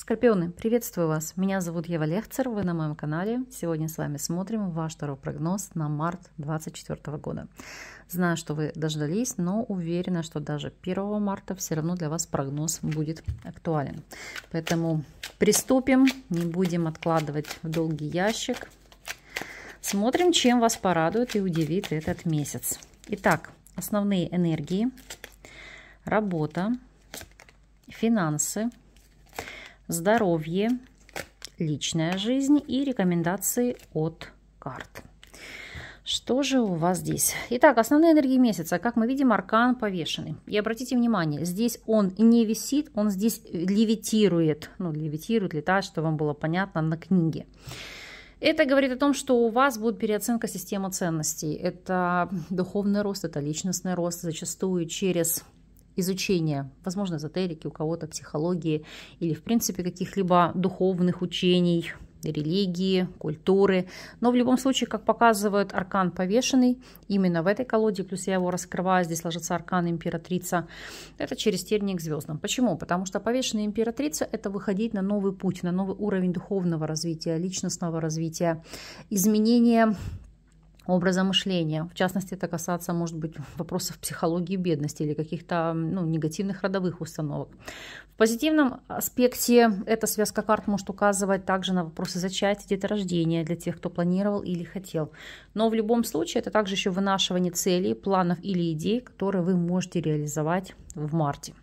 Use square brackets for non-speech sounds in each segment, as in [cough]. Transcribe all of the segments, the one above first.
Скорпионы, приветствую вас! Меня зовут Ева Лехцер, вы на моем канале. Сегодня с вами смотрим ваш второй прогноз на март 2024 года. Знаю, что вы дождались, но уверена, что даже 1 марта все равно для вас прогноз будет актуален. Поэтому приступим, не будем откладывать в долгий ящик. Смотрим, чем вас порадует и удивит этот месяц. Итак, основные энергии, работа, финансы, здоровье, личная жизнь и рекомендации от карт. Что же у вас здесь? Итак, основные энергии месяца. Как мы видим, аркан повешенный. И обратите внимание, здесь он не висит, он здесь левитирует. Ну, левитирует, летает, чтобы вам было понятно на книге. Это говорит о том, что у вас будет переоценка системы ценностей. Это духовный рост, это личностный рост, зачастую через изучения, возможно, эзотерики, у кого-то психологии или, в принципе, каких-либо духовных учений, религии, культуры. Но в любом случае, как показывает аркан повешенный, именно в этой колоде, плюс я его раскрываю, здесь ложится аркан императрица, это через тернии к звездам. Почему? Потому что повешенная императрица – это выходить на новый путь, на новый уровень духовного развития, личностного развития, изменения образа мышления. В частности, это касаться, может быть, вопросов психологии бедности или каких-то ну, негативных родовых установок. В позитивном аспекте эта связка карт может указывать также на вопросы зачатия, деторождения для тех, кто планировал или хотел. Но в любом случае это также еще вынашивание целей, планов или идей, которые вы можете реализовать в марте.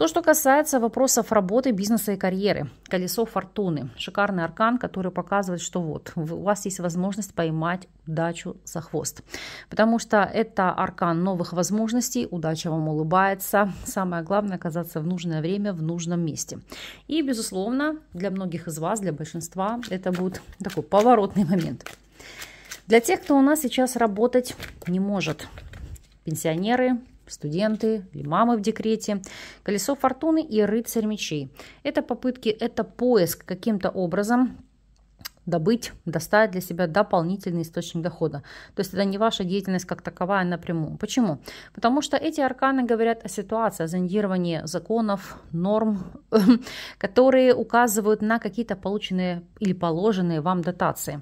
То, что касается вопросов работы, бизнеса и карьеры. Колесо фортуны. Шикарный аркан, который показывает, что вот, у вас есть возможность поймать удачу за хвост. Потому что это аркан новых возможностей, удача вам улыбается. Самое главное оказаться в нужное время, в нужном месте. И, безусловно, для многих из вас, для большинства, это будет такой поворотный момент. Для тех, кто у нас сейчас работать не может, пенсионеры, студенты или мамы в декрете, колесо фортуны и рыцарь мечей. Это попытки, это поиск каким-то образом добыть, достать для себя дополнительный источник дохода. То есть это не ваша деятельность как таковая напрямую. Почему? Потому что эти арканы говорят о ситуации, о зондировании законов, норм, [laughs] которые указывают на какие-то полученные или положенные вам дотации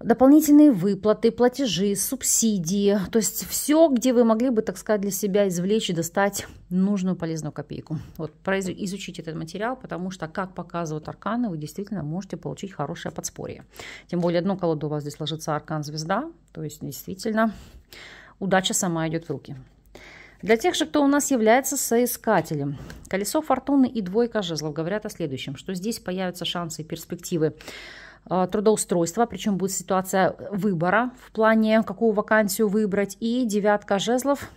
дополнительные выплаты, платежи, субсидии, то есть все, где вы могли бы, так сказать, для себя извлечь и достать нужную полезную копейку. Вот изучите этот материал, потому что, как показывают арканы, вы действительно можете получить хорошее подспорье. Тем более, одно колоду у вас здесь ложится аркан звезда, то есть действительно удача сама идет в руки. Для тех же, кто у нас является соискателем, колесо фортуны и двойка жезлов говорят о следующем, что здесь появятся шансы и перспективы Э, трудоустройства, причем будет ситуация выбора в плане, какую вакансию выбрать, и девятка жезлов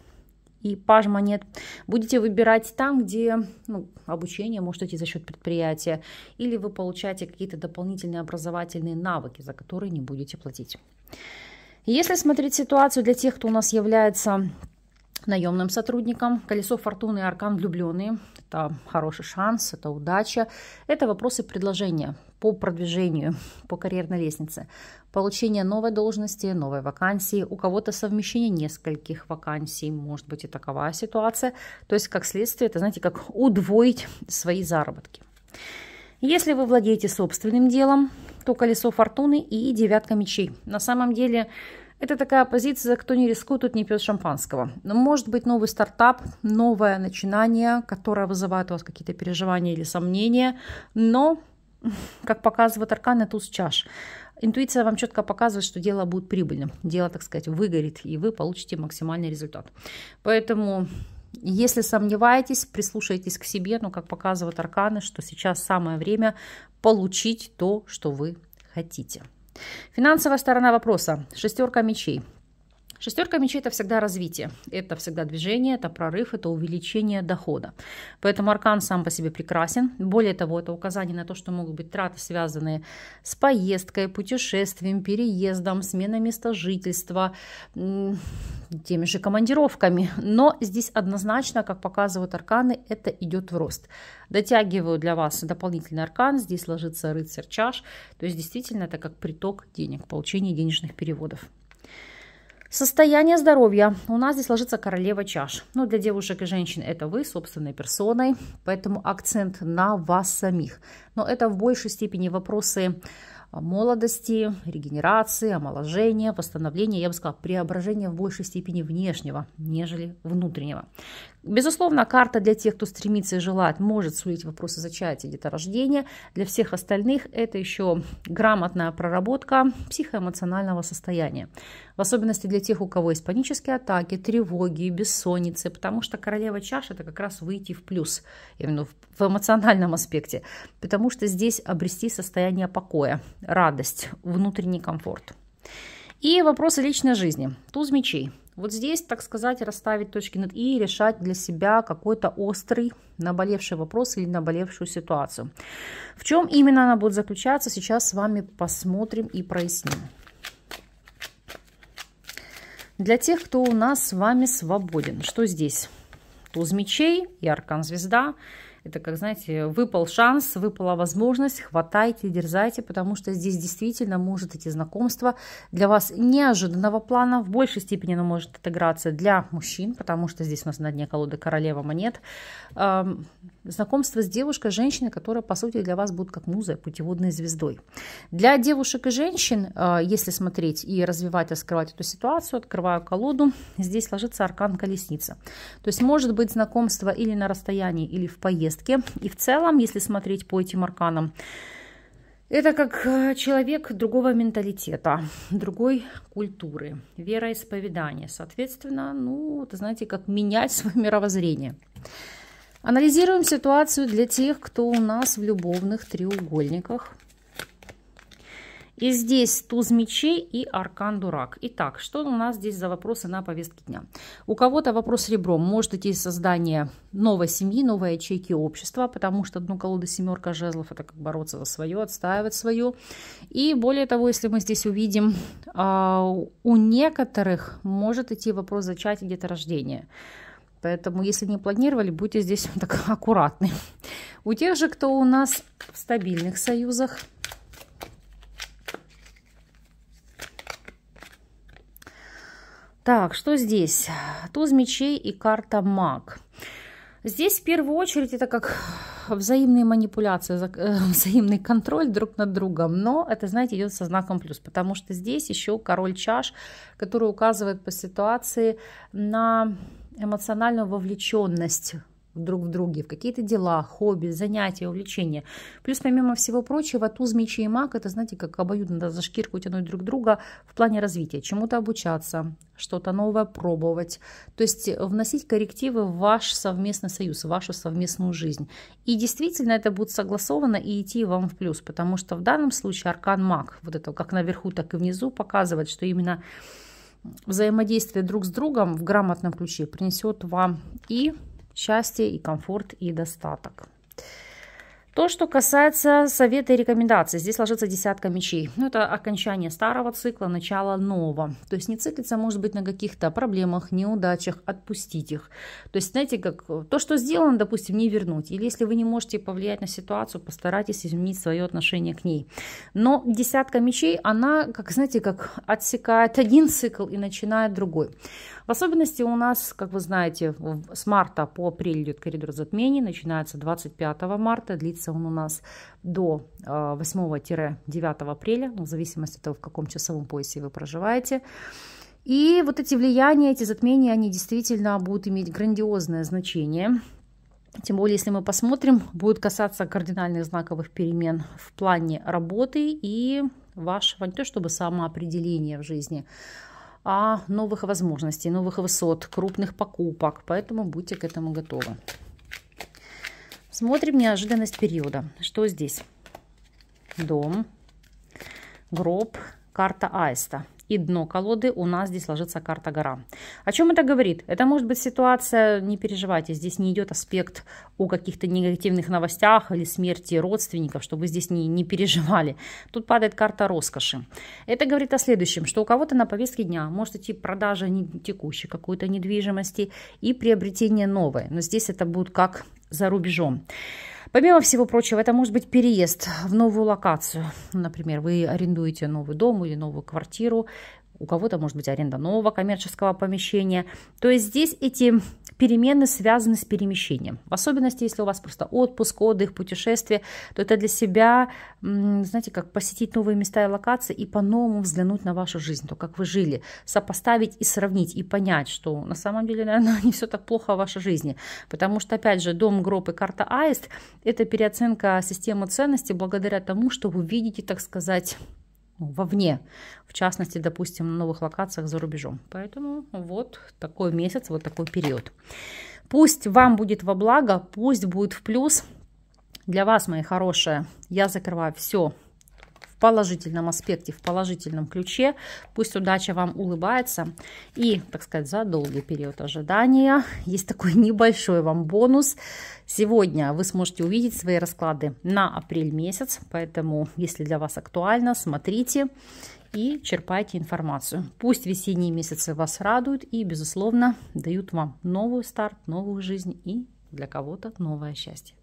и паж монет. Будете выбирать там, где ну, обучение может идти за счет предприятия, или вы получаете какие-то дополнительные образовательные навыки, за которые не будете платить. Если смотреть ситуацию для тех, кто у нас является наемным сотрудникам. Колесо фортуны и аркан влюбленные. Это хороший шанс, это удача. Это вопросы предложения по продвижению по карьерной лестнице. Получение новой должности, новой вакансии. У кого-то совмещение нескольких вакансий. Может быть и таковая ситуация. То есть, как следствие, это, знаете, как удвоить свои заработки. Если вы владеете собственным делом, то колесо фортуны и девятка мечей. На самом деле это такая позиция, кто не рискует, тут не пьет шампанского. Но может быть новый стартап, новое начинание, которое вызывает у вас какие-то переживания или сомнения, но, [laughs] как показывает аркан, туз чаш. Интуиция вам четко показывает, что дело будет прибыльным. Дело, так сказать, выгорит, и вы получите максимальный результат. Поэтому если сомневаетесь, прислушайтесь к себе, но, как показывают арканы, что сейчас самое время получить то, что вы хотите. Финансовая сторона вопроса. Шестерка мечей. Шестерка мечей – это всегда развитие, это всегда движение, это прорыв, это увеличение дохода. Поэтому аркан сам по себе прекрасен. Более того, это указание на то, что могут быть траты, связанные с поездкой, путешествием, переездом, сменой места жительства, теми же командировками. Но здесь однозначно, как показывают арканы, это идет в рост. Дотягиваю для вас дополнительный аркан, здесь ложится рыцарь чаш, то есть действительно это как приток денег, получение денежных переводов. Состояние здоровья. У нас здесь ложится королева чаш. Ну, для девушек и женщин это вы собственной персоной, поэтому акцент на вас самих. Но это в большей степени вопросы молодости, регенерации, омоложения, восстановления, я бы сказала, преображения в большей степени внешнего, нежели внутреннего. Безусловно, карта для тех, кто стремится и желает, может сулить вопросы зачатия деторождения. Для всех остальных это еще грамотная проработка психоэмоционального состояния. В особенности для тех, у кого есть панические атаки, тревоги, бессонницы, потому что королева чаш – это как раз выйти в плюс, именно в эмоциональном аспекте, потому что здесь обрести состояние покоя, радость, внутренний комфорт. И вопросы личной жизни. Туз мечей. Вот здесь, так сказать, расставить точки над «и» и решать для себя какой-то острый, наболевший вопрос или наболевшую ситуацию. В чем именно она будет заключаться, сейчас с вами посмотрим и проясним. Для тех, кто у нас с вами свободен, что здесь? Туз мечей и аркан звезда – это как, знаете, выпал шанс, выпала возможность, хватайте, дерзайте, потому что здесь действительно может эти знакомства для вас неожиданного плана. В большей степени оно может отыграться для мужчин, потому что здесь у нас на дне колоды королева монет. Эм, знакомство с девушкой, женщиной, которая, по сути, для вас будет как музой, путеводной звездой. Для девушек и женщин, э, если смотреть и развивать, раскрывать эту ситуацию, открываю колоду, здесь ложится аркан колесница. То есть может быть знакомство или на расстоянии, или в поездке, поездки. И в целом, если смотреть по этим арканам, это как э, человек другого менталитета, другой культуры, вероисповедания. Соответственно, ну, это, знаете, как менять [laughs] свое мировоззрение. Анализируем ситуацию для тех, кто у нас в любовных треугольниках. И здесь туз мечей и аркан дурак. Итак, что у нас здесь за вопросы на повестке дня? У кого-то вопрос ребром. Может идти создание новой семьи, новой ячейки общества, потому что одну колоду семерка жезлов – это как бороться за свое, отстаивать свое. И более того, если мы здесь увидим, а, у некоторых может идти вопрос зачатия деторождения. Поэтому, если не планировали, будьте здесь [laughs] так аккуратны. У тех же, кто у нас в стабильных союзах – Так, что здесь? Туз мечей и карта маг. Здесь в первую очередь это как взаимные манипуляции, э, [laughs] взаимный контроль друг над другом, но это, знаете, идет со знаком плюс, потому что здесь еще король чаш, который указывает по ситуации на эмоциональную вовлеченность друг в друге, в какие-то дела, хобби, занятия, увлечения. Плюс, помимо всего прочего, туз мечи и маг – это, знаете, как обоюдно да, за шкирку тянуть друг друга в плане развития, чему-то обучаться, что-то новое пробовать. То есть вносить коррективы в ваш совместный союз, в вашу совместную жизнь. И действительно это будет согласовано и идти вам в плюс, потому что в данном случае аркан маг, вот это как наверху, так и внизу, показывает, что именно взаимодействие друг с другом в грамотном ключе принесет вам и счастье и комфорт и достаток. То, что касается совета и рекомендаций, здесь ложится десятка мечей. Ну, это окончание старого цикла, начало нового. То есть не циклиться, может быть, на каких-то проблемах, неудачах, отпустить их. То есть, знаете, как то, что сделано, допустим, не вернуть. Или если вы не можете повлиять на ситуацию, постарайтесь изменить свое отношение к ней. Но десятка мечей, она, как, знаете, как отсекает один цикл и начинает другой. В особенности у нас, как вы знаете, с марта по апрель идет коридор затмений, начинается 25 марта, длится продлится он у нас до 8-9 а, апреля, ну, в зависимости от того, в каком часовом поясе вы проживаете. И вот эти влияния, эти затмения, они действительно будут иметь грандиозное значение. Тем более, если мы посмотрим, будут касаться кардинальных знаковых перемен в плане работы и вашего не то чтобы самоопределения в жизни, а новых возможностей, новых высот, крупных покупок. Поэтому будьте к этому готовы. Смотрим неожиданность периода. Что здесь? Дом, гроб, карта аиста. И дно колоды у нас здесь ложится карта гора. О чем это говорит? Это может быть ситуация, не переживайте, здесь не идет аспект о каких-то негативных новостях или смерти родственников, чтобы здесь не, не переживали. Тут падает карта роскоши. Это говорит о следующем, что у кого-то на повестке дня может идти продажа текущей какой-то недвижимости и приобретение новой. Но здесь это будет как за рубежом. Помимо всего прочего, это может быть переезд в новую локацию. Ну, например, вы арендуете новый дом или новую квартиру, у кого-то может быть аренда нового коммерческого помещения. То есть здесь эти перемены связаны с перемещением. В особенности, если у вас просто отпуск, отдых, путешествие, то это для себя, знаете, как посетить новые места и локации и по-новому взглянуть на вашу жизнь, то, как вы жили, сопоставить и сравнить, и понять, что на самом деле, наверное, [laughs] не все так плохо в вашей жизни. Потому что, опять же, дом, гроб и карта аист – это переоценка системы ценностей благодаря тому, что вы видите, так сказать, ну, вовне, в частности, допустим, на новых локациях за рубежом. Поэтому вот такой месяц, вот такой период. Пусть вам будет во благо, пусть будет в плюс. Для вас, мои хорошие, я закрываю все положительном аспекте, в положительном ключе. Пусть удача вам улыбается. И, так сказать, за долгий период ожидания есть такой [laughs] небольшой вам бонус. Сегодня вы сможете увидеть свои расклады на апрель месяц, поэтому, если для вас актуально, смотрите и черпайте информацию. Пусть весенние месяцы вас радуют и, безусловно, дают вам новый старт, новую жизнь и для кого-то новое счастье.